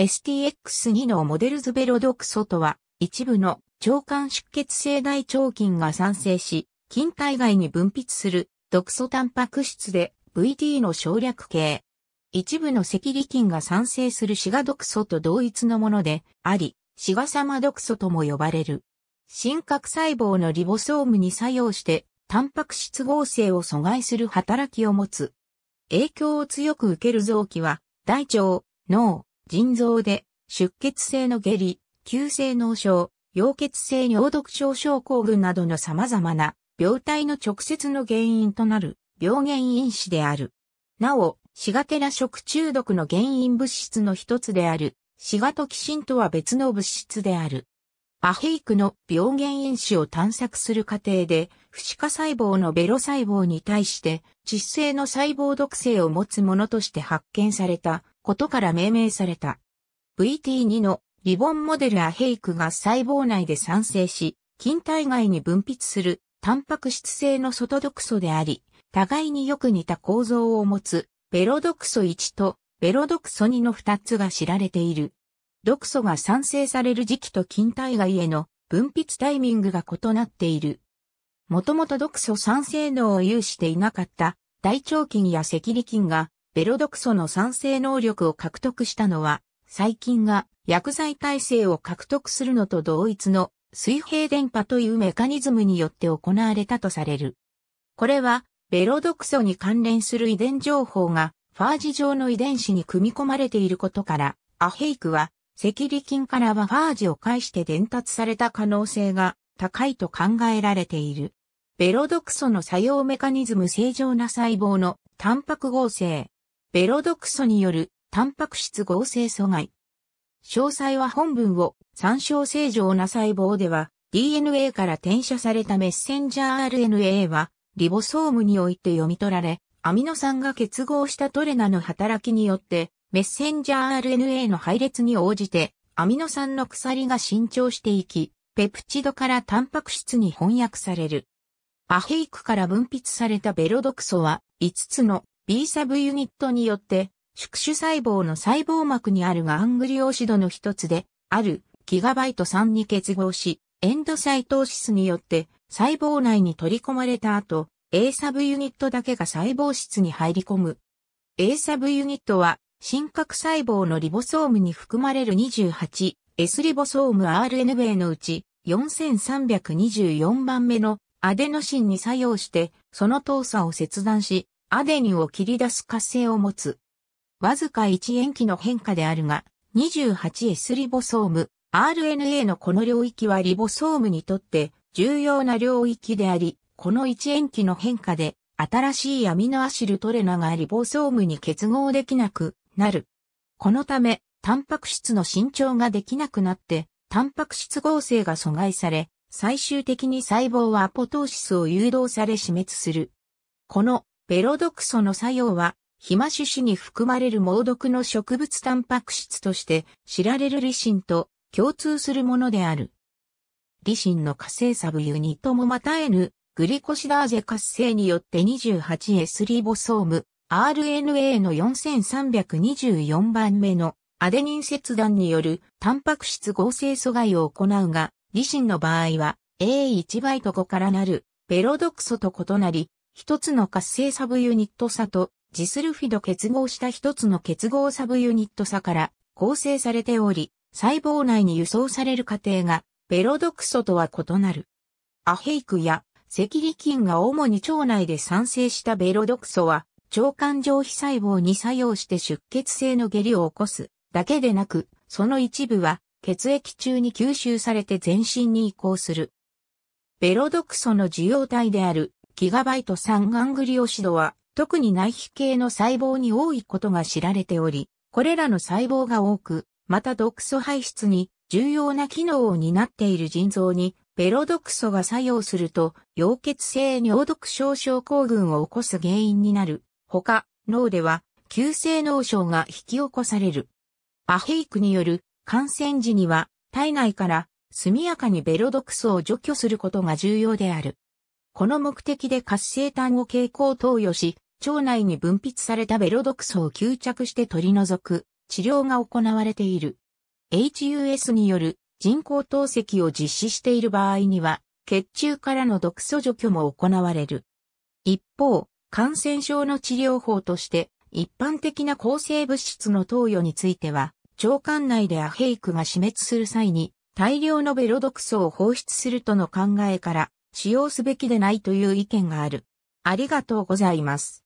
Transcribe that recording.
STX2 のモデルズベロ毒素とは、一部の腸管出血性大腸菌が産生し、菌体外に分泌する毒素タンパク質で VT の省略形。一部の赤痢菌が産生するシガ毒素と同一のものであり、シガ様毒素とも呼ばれる。真核細胞のリボソームに作用して、タンパク質合成を阻害する働きを持つ。影響を強く受ける臓器は、大腸、脳、腎臓で、出血性の下痢、急性脳症、溶血性尿毒症症候群などの様々な病態の直接の原因となる病原因子である。なお、シガテラ食中毒の原因物質の一つである、シガトキシンとは別の物質である。アヘイクの病原因子を探索する過程で、不死化細胞のベロ細胞に対して、窒性の細胞毒性を持つものとして発見されたことから命名された。VT2 のリボンモデルアヘイクが細胞内で産生し、筋体外に分泌するタンパク質性の外毒素であり、互いによく似た構造を持つベロ毒素1とベロ毒素2の2つが知られている。毒素が産生される時期と筋体外への分泌タイミングが異なっている。もともと毒素産生能を有していなかった大腸菌や赤痢菌がベロ毒素の酸性能力を獲得したのは、細菌が薬剤耐性を獲得するのと同一の水平電波というメカニズムによって行われたとされる。これは、ベロ毒素に関連する遺伝情報がファージ上の遺伝子に組み込まれていることから、アヘイクは、赤痢菌からはファージを介して伝達された可能性が高いと考えられている。ベロ毒素の作用メカニズム正常な細胞のタンパク合成、ベロ毒素によるタンパク質合成阻害。詳細は本文を参照正常な細胞では DNA から転写されたメッセンジャー RNA はリボソームにおいて読み取られ、アミノ酸が結合したトレナの働きによってメッセンジャー RNA の配列に応じてアミノ酸の鎖が伸長していき、ペプチドからタンパク質に翻訳される。アヘイクから分泌されたベロ毒素は5つの B サブユニットによって、宿主細胞の細胞膜にあるガングリオシドの一つで、あるギガバイト3に結合し、エンドサイトーシスによって細胞内に取り込まれた後、A サブユニットだけが細胞質に入り込む。A サブユニットは、真核細胞のリボソームに含まれる 28S リボソーム RNA のうち、4324番目のアデノシンに作用して、その糖鎖を切断し、アデニを切り出す活性を持つ。わずか1塩基の変化であるが、28S リボソーム、RNA のこの領域はリボソームにとって重要な領域であり、この1塩基の変化で新しいアミノアシルトレナがリボソームに結合できなくなる。このため、タンパク質の伸長ができなくなって、タンパク質合成が阻害され、最終的に細胞はアポトーシスを誘導され死滅する。このベロ毒素の作用は、ヒマシュシに含まれる猛毒の植物タンパク質として知られるリシンと共通するものである。リシンの活性サブユニットもまた N、グリコシダーゼ活性によって 28S リボソーム、RNA の4324番目のアデニン切断によるタンパク質合成阻害を行うが、リシンの場合は A1 倍と5からなるベロ毒素と異なり、一つの活性サブユニット差とジスルフィド結合した一つの結合サブユニット差から構成されており、細胞内に輸送される過程がベロ毒素とは異なる。アヘイクや赤痢菌が主に腸内で産生したベロ毒素は腸管上皮細胞に作用して出血性の下痢を起こすだけでなく、その一部は血液中に吸収されて全身に移行する。ベロ毒素の受容体であるギガバイト3ガングリオシドは、特に内皮系の細胞に多いことが知られており、これらの細胞が多く、また毒素排出に重要な機能を担っている腎臓に、ペロ毒素が作用すると、溶血性尿毒症症候群を起こす原因になる。ほか、脳では、急性脳症が引き起こされる。アヘイクによる感染時には、体内から速やかにベロ毒素を除去することが重要である。この目的で活性炭を蛍光投与し、腸内に分泌されたベロ毒素を吸着して取り除く治療が行われている。HUS による人工透析を実施している場合には、血中からの毒素除去も行われる。一方、感染症の治療法として、一般的な抗生物質の投与については、腸管内でアヘイクが死滅する際に、大量のベロ毒素を放出するとの考えから、使用すべきでないという意見がある。ありがとうございます。